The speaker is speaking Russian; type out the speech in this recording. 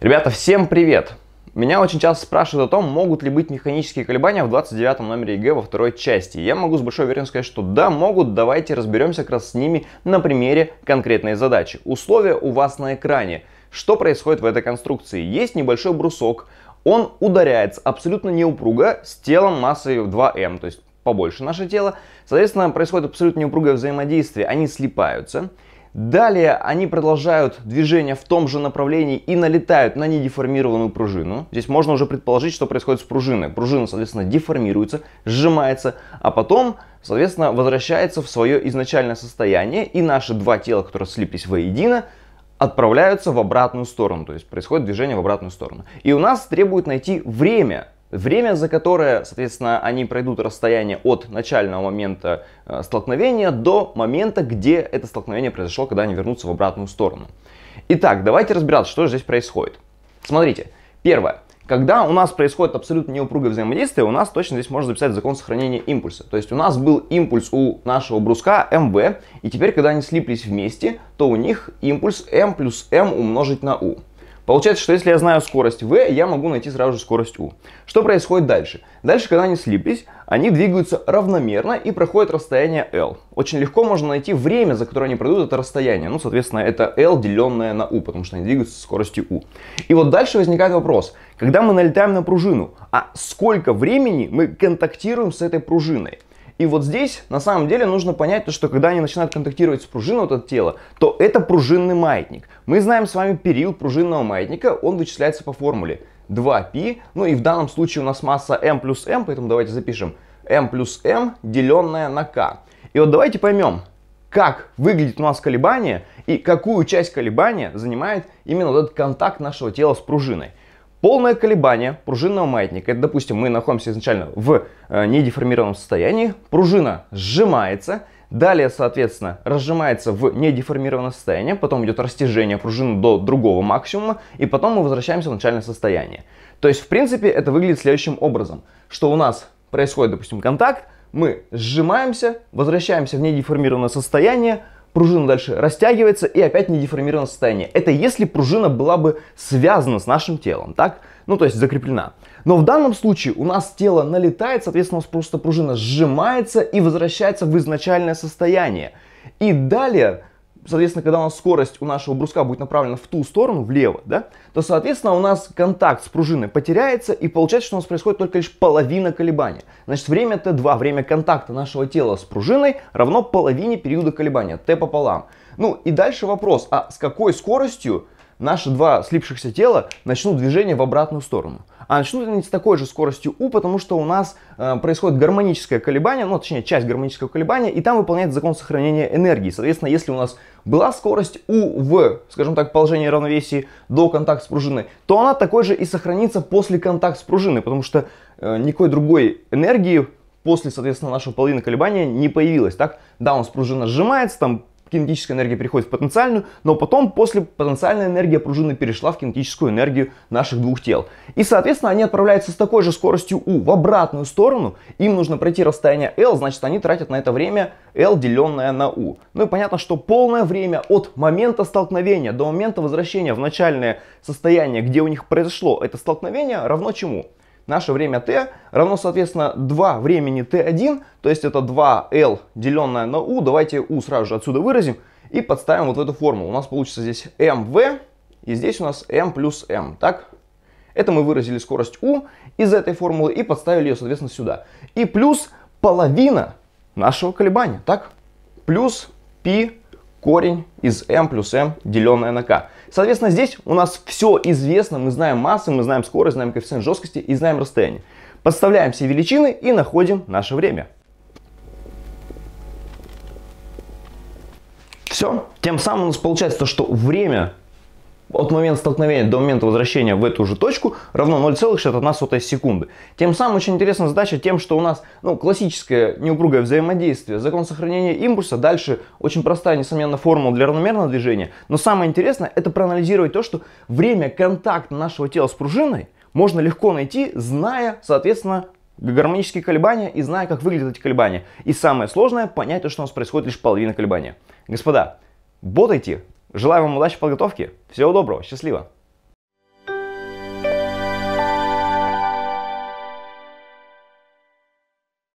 Ребята, всем привет! Меня очень часто спрашивают о том, могут ли быть механические колебания в 29 номере ЕГЭ во второй части. Я могу с большой уверенностью сказать, что да, могут. Давайте разберемся как раз с ними на примере конкретной задачи. Условия у вас на экране. Что происходит в этой конструкции? Есть небольшой брусок, он ударяется абсолютно неупруго с телом массой 2М, эм, то есть побольше наше тело. Соответственно, происходит абсолютно неупругое взаимодействие, они слипаются. Далее они продолжают движение в том же направлении и налетают на недеформированную пружину. Здесь можно уже предположить, что происходит с пружиной. Пружина, соответственно, деформируется, сжимается, а потом, соответственно, возвращается в свое изначальное состояние, и наши два тела, которые слиплись воедино, отправляются в обратную сторону, то есть происходит движение в обратную сторону. И у нас требует найти время Время, за которое, соответственно, они пройдут расстояние от начального момента э, столкновения до момента, где это столкновение произошло, когда они вернутся в обратную сторону. Итак, давайте разбираться, что же здесь происходит. Смотрите, первое. Когда у нас происходит абсолютно неупругое взаимодействие, у нас точно здесь можно записать закон сохранения импульса. То есть у нас был импульс у нашего бруска МВ, и теперь, когда они слиплись вместе, то у них импульс М плюс М умножить на У. Получается, что если я знаю скорость v, я могу найти сразу же скорость u. Что происходит дальше? Дальше, когда они слиплись, они двигаются равномерно и проходят расстояние L. Очень легко можно найти время, за которое они пройдут это расстояние. Ну, соответственно, это L, деленное на U, потому что они двигаются со скоростью U. И вот дальше возникает вопрос. Когда мы налетаем на пружину, а сколько времени мы контактируем с этой пружиной? И вот здесь на самом деле нужно понять то, что когда они начинают контактировать с пружиной вот это тело, то это пружинный маятник. Мы знаем с вами период пружинного маятника, он вычисляется по формуле 2π, ну и в данном случае у нас масса m плюс m, поэтому давайте запишем m плюс m, деленное на k. И вот давайте поймем, как выглядит у нас колебание и какую часть колебания занимает именно вот этот контакт нашего тела с пружиной. Полное колебание пружинного маятника. Это, допустим, мы находимся изначально в э, недеформированном состоянии, пружина сжимается, далее, соответственно, разжимается в недеформированное состояние, потом идет растяжение пружины до другого максимума, и потом мы возвращаемся в начальное состояние. То есть, в принципе, это выглядит следующим образом, что у нас происходит, допустим, контакт, мы сжимаемся, возвращаемся в недеформированное состояние, пружина дальше растягивается и опять не деформировано состояние. Это если пружина была бы связана с нашим телом, так? Ну, то есть закреплена. Но в данном случае у нас тело налетает, соответственно, у нас просто пружина сжимается и возвращается в изначальное состояние. И далее соответственно, когда у нас скорость у нашего бруска будет направлена в ту сторону, влево, да, то, соответственно, у нас контакт с пружиной потеряется, и получается, что у нас происходит только лишь половина колебания. Значит, время Т2, время контакта нашего тела с пружиной равно половине периода колебания, Т пополам. Ну, и дальше вопрос, а с какой скоростью наши два слипшихся тела начнут движение в обратную сторону? а начнут они с такой же скоростью U, потому что у нас э, происходит гармоническое колебание, ну, точнее, часть гармонического колебания, и там выполняется закон сохранения энергии. Соответственно, если у нас была скорость U в, скажем так, положении равновесия до контакта с пружиной, то она такой же и сохранится после контакта с пружиной, потому что э, никакой другой энергии после, соответственно, нашего половины колебания не появилось, так? Да, у нас пружина сжимается, там кинетическая энергия переходит в потенциальную, но потом после потенциальной энергии пружины перешла в кинетическую энергию наших двух тел. И, соответственно, они отправляются с такой же скоростью u в обратную сторону, им нужно пройти расстояние L, значит, они тратят на это время L, деленное на u. Ну и понятно, что полное время от момента столкновения до момента возвращения в начальное состояние, где у них произошло это столкновение, равно чему? наше время t равно, соответственно, 2 времени t1, то есть это 2l, деленное на u. Давайте u сразу же отсюда выразим и подставим вот в эту формулу. У нас получится здесь mv, и здесь у нас m плюс m, так? Это мы выразили скорость u из этой формулы и подставили ее, соответственно, сюда. И плюс половина нашего колебания, так? Плюс π корень из m плюс m, деленное на k. Соответственно, здесь у нас все известно, мы знаем массы, мы знаем скорость, знаем коэффициент жесткости и знаем расстояние. Подставляем все величины и находим наше время. Все. Тем самым у нас получается то, что время от момента столкновения до момента возвращения в эту же точку равно 0,61 секунды. Тем самым очень интересная задача тем, что у нас ну, классическое неупругое взаимодействие, закон сохранения импульса, дальше очень простая, несомненно, формула для равномерного движения. Но самое интересное это проанализировать то, что время контакта нашего тела с пружиной можно легко найти, зная, соответственно, гармонические колебания и зная, как выглядят эти колебания. И самое сложное понять то, что у нас происходит лишь половина колебания. Господа, ботайте, Желаю вам удачи в подготовке. Всего доброго, счастливо!